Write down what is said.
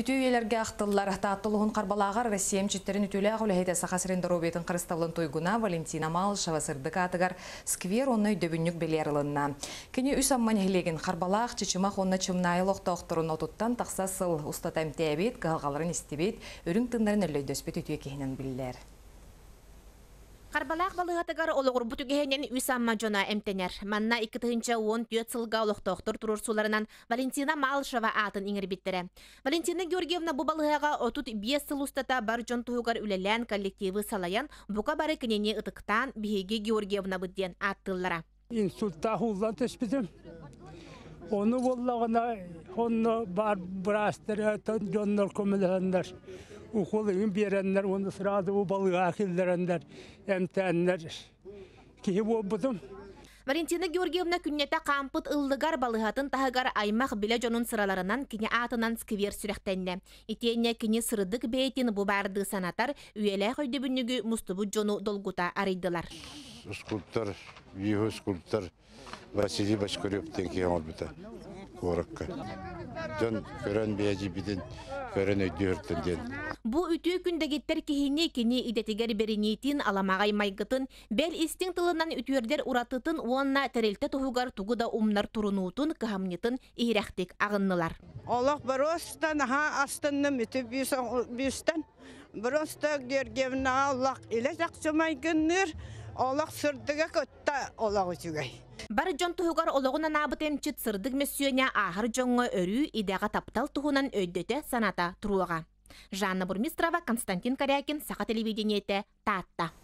Үті үйелерге ақтылылар таттылығын қарбалағар Россиям жеттерін үтілі ағылығеде сақасырын дұрубетін қырысталын тойгуна Валентина Малышева сырдық атығар сквер оны дөбіннік белерлінна. Кені үс амман елеген қарбалақ чечимақ оны чымнайлық тоқтырын отуттан тақса сыл ұстатам тәбет, қалғаларын істебет, өрің тұндарын өлі дөспет Қарбалақ балығатығар олығыр үй үсамма жона әмтенер. Манна 2-тігінші 14 сылға олық тоқтыр тұрыр суларынан Валентина Малшева атын еңір біттірі. Валентина Георгиевна бұ балығаға отут 5 сыл ұстата бар жон тұғығар үлелән коллективы салаян бұқа бары кінене ұтықтан Бейге Георгиевна бұдден аттылыра. Инсульта хулдан түспізім. Оны боллағына, оны бар бұрастыры, жоннар көмілігіндер ukuluyun berenler, onu sırada o balığa akıllarınlar, emtenler. Kihi Валентина Георгиевна күннәтә қампыт ыллыгар балыхатын таһыгар аймақ биле жонун сыраларынан кине атынан сквер сүрәхтәнне. Итенне кини сырдык бейтин бу барды санатар үйәлә хойды бүнүгү мустубу жону долгута арыйдылар. Скульптор, йөһө скульптор Василий Башкарёвтен киһәм Бұл Дөн көрөн Бу үтүү күндөгеттер кини идетигер беринитин аламагай майгытын бел истин тылынан үтүөрдер уратытын уонна терелте тугугар тугу умнар турунуутун кыхамнитын ирехтик агыннылар. Олох боростан ха астынным үтүп бюстан Бұрынсты Гергевна Аллах иле жақсы майгынныр, Аллах сүрдігі көтті Аллах үтігей. Бар жон тұғығар ологуна набытен чит сырдық мөссөне ағыр жонғы өрі идега таптал тұғынан өддеті саната тұруыға. Жанна Бурмистрова, Константин Карякин, сақа телевидениете, Татта.